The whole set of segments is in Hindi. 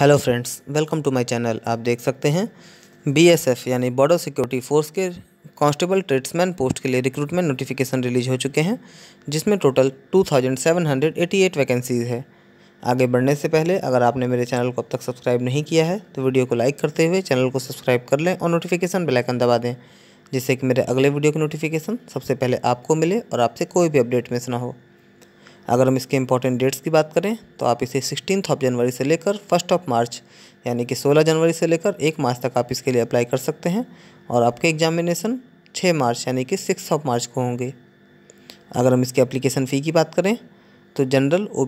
hello friends welcome to my channel आप देख सकते हैं बीएसएफ यानी बॉर्डर सिक्योरिटी फोर्स के कांस्टेबल ट्रेड्समैन पोस्ट के लिए रिक्रूटमेंट नोटिफिकेशन रिलीज हो चुके हैं जिसमें टोटल 2788 वैकेंसीज है आगे बढ़ने से पहले अगर आपने मेरे चैनल को अब तक सब्सक्राइब नहीं किया है तो वीडियो को लाइक करते हुए चैनल को सब्सक्राइब कर लें और नोटिफिकेशन बेलाइकन दबा दें जिससे कि मेरे अगले वीडियो की नोटिफिकेशन सबसे पहले आपको मिले और आपसे कोई भी अपडेट मिस ना हो अगर हम इसके इंपॉर्टेंट डेट्स की बात करें तो आप इसे सिक्सटीन ऑफ जनवरी से लेकर फर्स्ट ऑफ मार्च यानी कि सोलह जनवरी से लेकर एक मार्च तक आप इसके लिए अप्लाई कर सकते हैं और आपके एग्जामिनेशन छः मार्च यानी कि सिक्स ऑफ मार्च को होंगे अगर हम इसके एप्लीकेशन फ़ी की बात करें तो जनरल ओ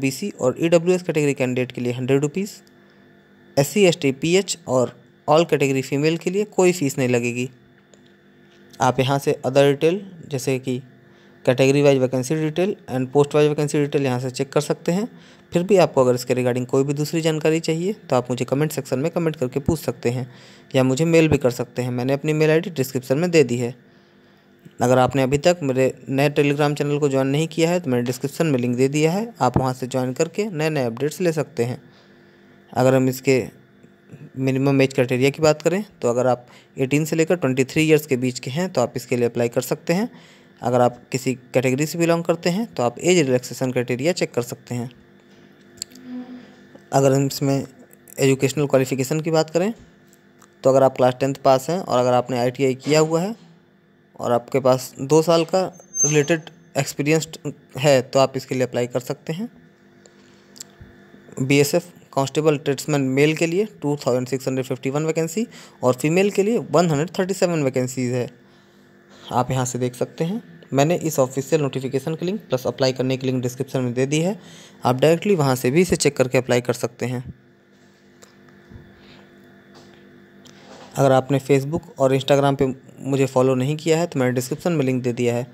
और ई कैटेगरी कैंडिडेट के लिए hundred rupees S C S T P H और ऑल कैटेगरी फीमेल के लिए कोई फ़ीस नहीं लगेगी आप यहाँ से अदर डिटेल जैसे कि category wise vacancy detail and post wise vacancy detail यहाँ से चेक कर सकते हैं फिर भी आपको अगर इसके रिगार्डिंग कोई भी दूसरी जानकारी चाहिए तो आप मुझे कमेंट सेक्शन में कमेंट करके पूछ सकते हैं या मुझे मेल भी कर सकते हैं मैंने अपनी मेल आई डिस्क्रिप्शन में दे दी है अगर आपने अभी तक मेरे नए टेलीग्राम चैनल को ज्वाइन नहीं किया है तो मैंने डिस्क्रिप्शन में लिंक दे दिया है आप वहाँ से ज्वाइन करके नए नए अपडेट्स ले सकते हैं अगर हम इसके मिनिमम एज क्राइटेरिया की बात करें तो अगर आप 18 से लेकर 23 इयर्स के बीच के हैं तो आप इसके लिए अप्लाई कर सकते हैं अगर आप किसी कैटेगरी से बिलोंग करते हैं तो आप एज रिलैक्सेशन क्राइटेरिया चेक कर सकते हैं अगर हम इसमें एजुकेशनल क्वालिफिकेशन की बात करें तो अगर आप क्लास टेंथ पास हैं और अगर आपने आई किया हुआ है और आपके पास दो साल का रिलेटेड एक्सपीरियंसड है तो आप इसके लिए अप्लाई कर सकते हैं B S F constable tradesman male के लिए two thousand six hundred fifty one vacancy और फीमेल के लिए one hundred thirty seven vacancies है आप यहाँ से देख सकते हैं मैंने इस ऑफिशियल नोटिफिकेशन की लिंक प्लस अप्लाई करने की लिंक डिस्क्रिप्शन में दे दी है आप डायरेक्टली वहाँ से भी इसे चेक करके अप्लाई कर सकते हैं अगर आपने फेसबुक और इंस्टाग्राम पे मुझे फॉलो नहीं किया है तो मैंने डिस्क्रिप्शन में लिंक दे दिया है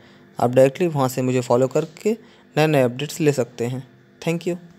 आप डायरेक्टली वहाँ से मुझे फॉलो करके नए नए अपडेट्स ले सकते हैं थैंक यू